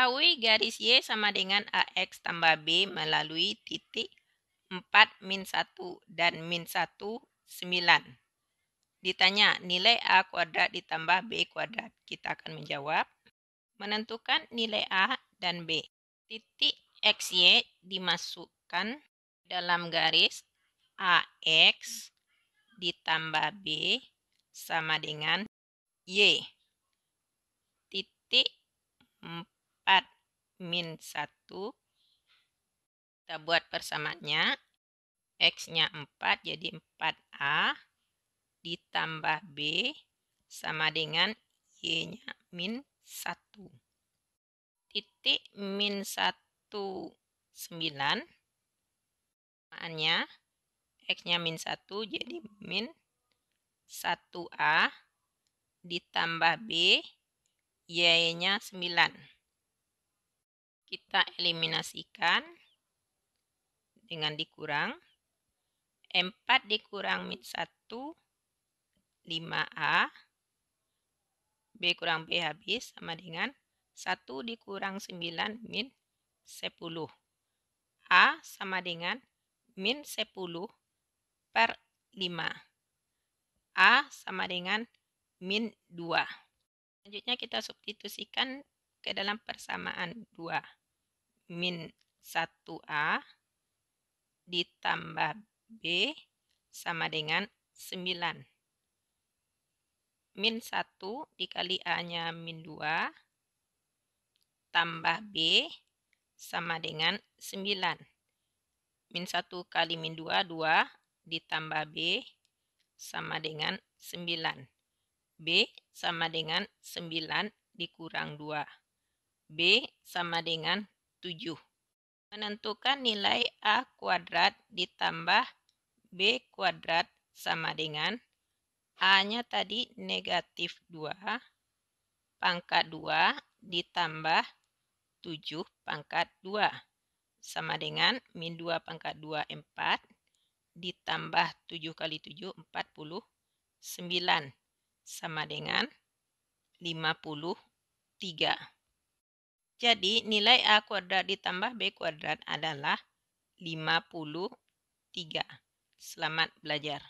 Ketahui garis Y sama dengan AX tambah B melalui titik 4 min 1 dan min 1, 9. Ditanya nilai A kuadrat ditambah B kuadrat. Kita akan menjawab. Menentukan nilai A dan B. Titik XY dimasukkan dalam garis AX ditambah B sama dengan Y. Titik 4 min 1. Kita buat persamaannya. X-nya 4, jadi 4A ditambah B sama dengan Y-nya min 1. Titik min 1, 9. Persamaannya X-nya min 1, jadi min 1A ditambah B, Y-nya 9 kita eliminasikan dengan dikurang. 4 dikurang min 1, 5A. B kurang B habis sama dengan 1 dikurang 9 min 10. A sama dengan min 10 per 5. A sama dengan min 2. Selanjutnya kita substitusikan ke dalam persamaan 2 min 1A ditambah B sama dengan 9. Min 1 dikali A-nya min 2 tambah B sama dengan 9. Min 1 kali min 2, 2 ditambah B sama dengan 9. B sama dengan 9 dikurang 2. B sama dengan 7. Menentukan nilai A kuadrat ditambah B kuadrat sama dengan A-nya tadi negatif 2 pangkat 2 ditambah 7 pangkat 2 sama dengan min 2 pangkat 2 4 ditambah 7 kali 7 49 sama dengan 53. Jadi nilai A kuadrat ditambah B kuadrat adalah 53. Selamat belajar.